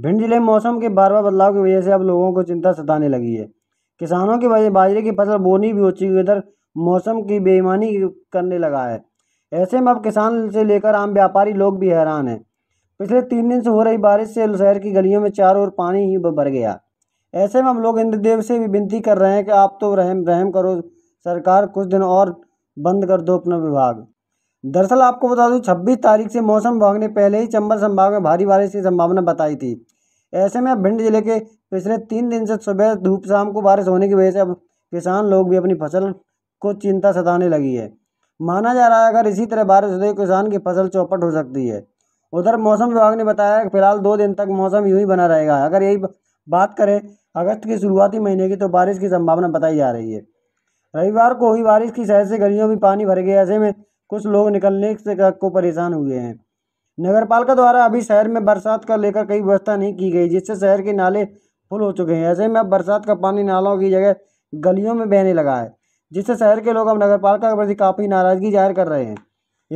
भिंड जिले में मौसम के बार बार बदलाव की वजह से अब लोगों को चिंता सताने लगी है किसानों की वजह बाजरे की फसल बोनी भी हो चुकी इधर मौसम की बेईमानी करने लगा है ऐसे में अब किसान से लेकर आम व्यापारी लोग भी हैरान हैं पिछले तीन दिन से हो रही बारिश से शहर की गलियों में चारों ओर पानी ही भर गया ऐसे में हम लोग इंद्रदेव से भी विनती कर रहे हैं कि आप तो रहम रहम करो सरकार कुछ दिन और बंद कर दो अपना विभाग दरअसल आपको बता दूं 26 तारीख से मौसम विभाग ने पहले ही चंबल संभाग में भारी बारिश की संभावना बताई थी ऐसे में भिंड जिले के पिछले तीन दिन से सुबह धूप शाम को बारिश होने की वजह से अब किसान लोग भी अपनी फसल को चिंता सताने लगी है माना जा रहा है अगर इसी तरह बारिश होती तो किसान की फसल चौपट हो सकती है उधर मौसम विभाग ने बताया कि फिलहाल दो दिन तक मौसम यूं ही बना रहेगा अगर यही बात करें अगस्त के शुरुआती महीने की तो बारिश की संभावना बताई जा रही है रविवार को हुई बारिश की शहर से गलियों में पानी भर गया ऐसे में कुछ लोग निकलने से को परेशान हुए हैं नगर पालिका द्वारा अभी शहर में बरसात का लेकर कई व्यवस्था नहीं की गई जिससे शहर के नाले फुल हो चुके हैं ऐसे में अब बरसात का पानी नालों की जगह गलियों में बहने लगा है जिससे शहर के लोग अब नगर पालिका के प्रति काफ़ी नाराज़गी जाहिर कर रहे हैं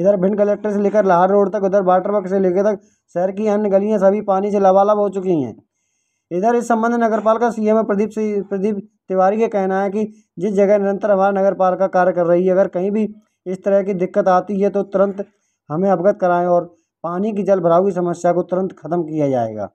इधर भिंड कलेक्टर से लेकर लाहौर रोड तक उधर वाटर वर्क से लेकर तक शहर की अन्य गलियां सभी पानी से लबालब हो चुकी हैं इधर इस संबंध में नगर पालिका सीएम प्रदीप सिंह प्रदीप तिवारी का कहना है कि जिस जगह निरंतर हमारा पालिका कार्य कर रही है अगर कहीं भी इस तरह की दिक्कत आती है तो तुरंत हमें अवगत कराएँ और पानी की जल भराव की समस्या को तुरंत ख़त्म किया जाएगा